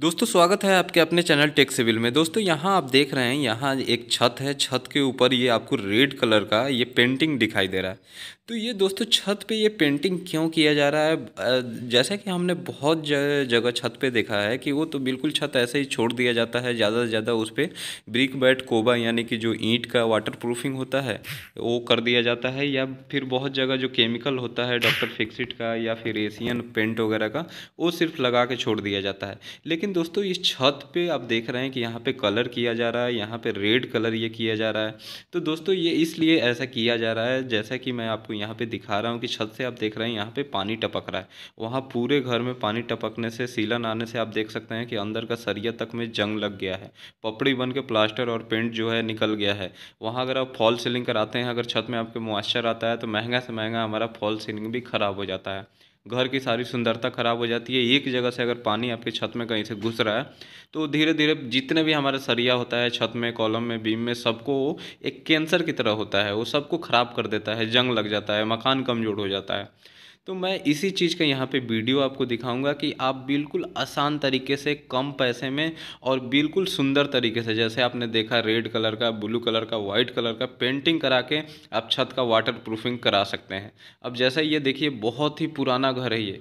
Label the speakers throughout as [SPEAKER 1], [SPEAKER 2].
[SPEAKER 1] दोस्तों स्वागत है आपके अपने चैनल टेक सिविल में दोस्तों यहाँ आप देख रहे हैं यहाँ एक छत है छत के ऊपर ये आपको रेड कलर का ये पेंटिंग दिखाई दे रहा है तो ये दोस्तों छत पे ये पेंटिंग क्यों किया जा रहा है जैसा कि हमने बहुत जगह छत पे देखा है कि वो तो बिल्कुल छत ऐसे ही छोड़ दिया जाता है ज़्यादा से ज़्यादा उस पर ब्रिक बैट कोबा यानी कि जो ईंट का वाटर प्रूफिंग होता है वो कर दिया जाता है या फिर बहुत जगह जो केमिकल होता है डॉक्टर फिक्सिट का या फिर एशियन पेंट वगैरह का वो सिर्फ लगा के छोड़ दिया जाता है लेकिन लेकिन दोस्तों इस छत पे आप देख रहे हैं कि यहाँ पे कलर किया जा रहा है यहाँ पे रेड कलर ये किया जा रहा है तो दोस्तों ये इसलिए ऐसा किया जा रहा है जैसा कि मैं आपको यहाँ पे दिखा रहा हूँ कि छत से आप देख रहे हैं यहाँ पे पानी टपक रहा है वहाँ पूरे घर में पानी टपकने से सीलन आने से आप देख सकते हैं कि अंदर का सरिया तक में जंग लग गया है पपड़ी बन के प्लास्टर और पेंट जो है निकल गया है वहाँ अगर आप फॉल सीलिंग कराते हैं अगर छत में आपके मॉइस्चर आता है तो महंगा से महंगा हमारा फॉल सीलिंग भी ख़राब हो जाता है घर की सारी सुंदरता खराब हो जाती है एक जगह से अगर पानी आपकी छत में कहीं से घुस रहा है तो धीरे धीरे जितने भी हमारा सरिया होता है छत में कॉलम में बीम में सबको एक कैंसर की तरह होता है वो सबको ख़राब कर देता है जंग लग जाता है मकान कमज़ोर हो जाता है तो मैं इसी चीज़ का यहाँ पे वीडियो आपको दिखाऊंगा कि आप बिल्कुल आसान तरीके से कम पैसे में और बिल्कुल सुंदर तरीके से जैसे आपने देखा रेड कलर का ब्लू कलर का वाइट कलर का पेंटिंग करा के आप छत का वाटर प्रूफिंग करा सकते हैं अब जैसे ये देखिए बहुत ही पुराना घर है ये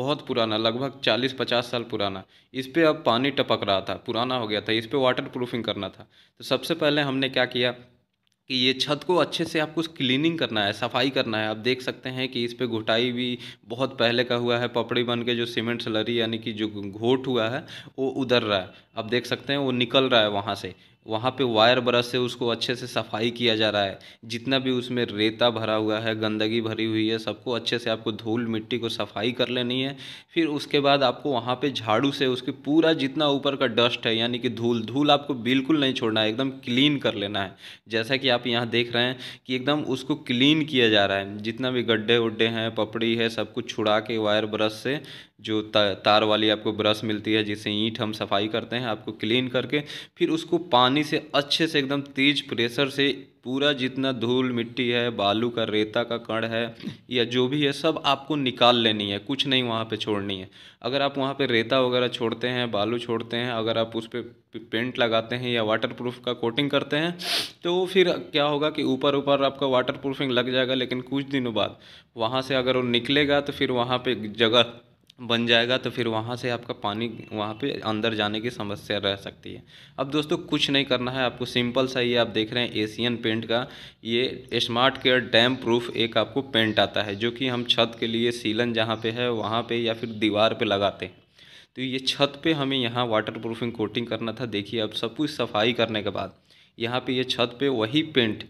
[SPEAKER 1] बहुत पुराना लगभग चालीस पचास साल पुराना इस पर अब पानी टपक रहा था पुराना हो गया था इस पर वाटर प्रूफिंग करना था तो सबसे पहले हमने क्या किया कि ये छत को अच्छे से आपको क्लीनिंग करना है सफाई करना है आप देख सकते हैं कि इस पर घुटाई भी बहुत पहले का हुआ है पपड़ी बन के जो सीमेंट सलरी यानी कि जो घोट हुआ है वो उधर रहा है आप देख सकते हैं वो निकल रहा है वहाँ से वहाँ पे वायर ब्रश से उसको अच्छे से सफाई किया जा रहा है जितना भी उसमें रेता भरा हुआ है गंदगी भरी हुई है सबको अच्छे से आपको धूल मिट्टी को सफाई कर लेनी है फिर उसके बाद आपको वहाँ पे झाड़ू से उसके पूरा जितना ऊपर का डस्ट है यानी कि धूल धूल आपको बिल्कुल नहीं छोड़ना है एकदम क्लीन कर लेना है जैसा कि आप यहाँ देख रहे हैं कि एकदम उसको क्लीन किया जा रहा है जितना भी गड्ढे उड्ढे हैं पपड़ी है सब कुछ छुड़ा के वायर ब्रश से जो तार वाली आपको ब्रश मिलती है जिससे ईंट हम सफाई करते हैं आपको क्लीन करके फिर उसको पानी से अच्छे से एकदम तेज प्रेशर से पूरा जितना धूल मिट्टी है बालू का रेता का कण है या जो भी है सब आपको निकाल लेनी है कुछ नहीं वहाँ पे छोड़नी है अगर आप वहाँ पे रेता वगैरह छोड़ते हैं बालू छोड़ते हैं अगर आप उस पर पेंट लगाते हैं या वाटर प्रूफ का कोटिंग करते हैं तो फिर क्या होगा कि ऊपर ऊपर आपका वाटर प्रूफिंग लग जाएगा लेकिन कुछ दिनों बाद वहाँ से अगर वो निकलेगा तो फिर वहाँ पर जगह बन जाएगा तो फिर वहाँ से आपका पानी वहाँ पे अंदर जाने की समस्या रह सकती है अब दोस्तों कुछ नहीं करना है आपको सिंपल सा ये आप देख रहे हैं एशियन पेंट का ये स्मार्ट केयर डैम प्रूफ एक आपको पेंट आता है जो कि हम छत के लिए सीलन जहाँ पे है वहाँ पे या फिर दीवार पे लगाते हैं तो ये छत पे हमें यहाँ वाटर प्रूफिंग कोटिंग करना था देखिए अब सब कुछ सफाई करने के बाद यहाँ पर ये छत पर वही पेंट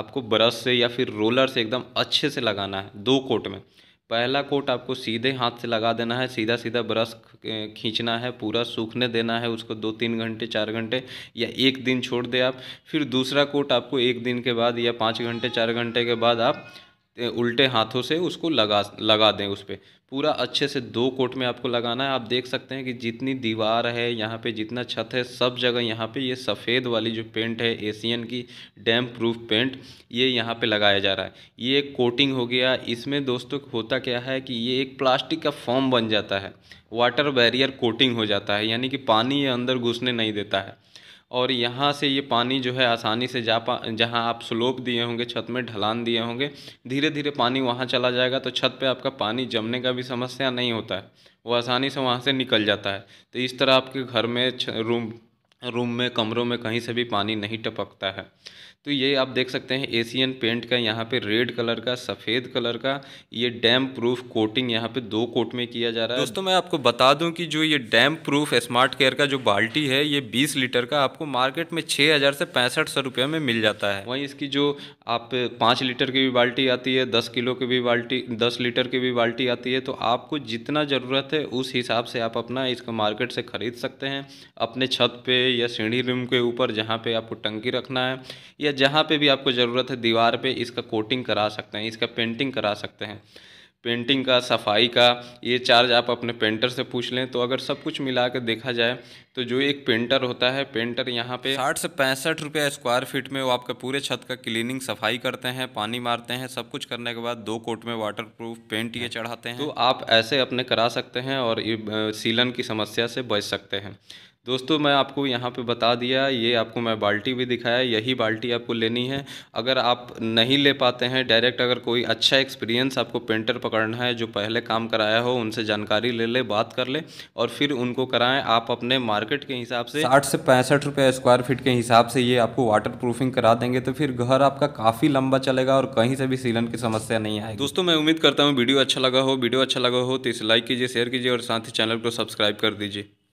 [SPEAKER 1] आपको ब्रश से या फिर रोलर से एकदम अच्छे से लगाना है दो कोट में पहला कोट आपको सीधे हाथ से लगा देना है सीधा सीधा ब्रश खींचना है पूरा सूखने देना है उसको दो तीन घंटे चार घंटे या एक दिन छोड़ दे आप फिर दूसरा कोट आपको एक दिन के बाद या पाँच घंटे चार घंटे के बाद आप उल्टे हाथों से उसको लगा लगा दें उस पर पूरा अच्छे से दो कोट में आपको लगाना है आप देख सकते हैं कि जितनी दीवार है यहाँ पे जितना छत है सब जगह यहाँ पे ये सफ़ेद वाली जो पेंट है एशियन की डैम प्रूफ पेंट ये यहाँ पे लगाया जा रहा है ये एक कोटिंग हो गया इसमें दोस्तों होता क्या है कि ये एक प्लास्टिक का फॉर्म बन जाता है वाटर बैरियर कोटिंग हो जाता है यानी कि पानी ये अंदर घुसने नहीं देता है और यहाँ से ये पानी जो है आसानी से जा पा जहाँ आप स्लोप दिए होंगे छत में ढलान दिए होंगे धीरे धीरे पानी वहाँ चला जाएगा तो छत पे आपका पानी जमने का भी समस्या नहीं होता है वो आसानी से वहाँ से निकल जाता है तो इस तरह आपके घर में रूम रूम में कमरों में कहीं से भी पानी नहीं टपकता है तो ये आप देख सकते हैं एशियन पेंट का यहाँ पे रेड कलर का सफ़ेद कलर का ये डैम प्रूफ कोटिंग यहाँ पे दो कोट में किया जा रहा है दोस्तों मैं आपको बता दूं कि जो ये डैम प्रूफ स्मार्ट केयर का जो बाल्टी है ये 20 लीटर का आपको मार्केट में 6000 से पैंसठ सौ रुपये में मिल जाता है वहीं इसकी जो आप पाँच लीटर की भी बाल्टी आती है दस किलो की भी बाल्टी दस लीटर की भी बाल्टी आती है तो आपको जितना ज़रूरत है उस हिसाब से आप अपना इसको मार्केट से ख़रीद सकते हैं अपने छत पर या सीढ़ी रूम के ऊपर जहाँ पे आपको टंकी रखना है या जहाँ पे भी आपको ज़रूरत है दीवार पे इसका कोटिंग करा सकते हैं इसका पेंटिंग करा सकते हैं पेंटिंग का सफाई का ये चार्ज आप अपने पेंटर से पूछ लें तो अगर सब कुछ मिला के देखा जाए तो जो एक पेंटर होता है पेंटर यहाँ पे साठ से पैंसठ रुपये स्क्वायर फीट में वो आपका पूरे छत का क्लीनिंग सफाई करते हैं पानी मारते हैं सब कुछ करने के बाद दो कोट में वाटरप्रूफ पेंट ये चढ़ाते हैं तो आप ऐसे अपने करा सकते हैं और सीलन की समस्या से बच सकते हैं दोस्तों मैं आपको यहाँ पे बता दिया ये आपको मैं बाल्टी भी दिखाया यही बाल्टी आपको लेनी है अगर आप नहीं ले पाते हैं डायरेक्ट अगर कोई अच्छा एक्सपीरियंस आपको पेंटर पकड़ना है जो पहले काम कराया हो उनसे जानकारी ले ले बात कर ले और फिर उनको कराएं आप अपने मार्केट के हिसाब से साठ से पैंसठ रुपये स्क्वायर फीट के हिसाब से ये आपको वाटर प्रूफिंग करा देंगे तो फिर घर आपका काफ़ी लंबा चलेगा और कहीं से भी सीलन की समस्या नहीं आएगी दोस्तों मैं उम्मीद करता हूँ वीडियो अच्छा लगा हो वीडियो अच्छा लगा हो तो इसे लाइक कीजिए शेयर कीजिए और साथ ही चैनल को सब्सक्राइब कर दीजिए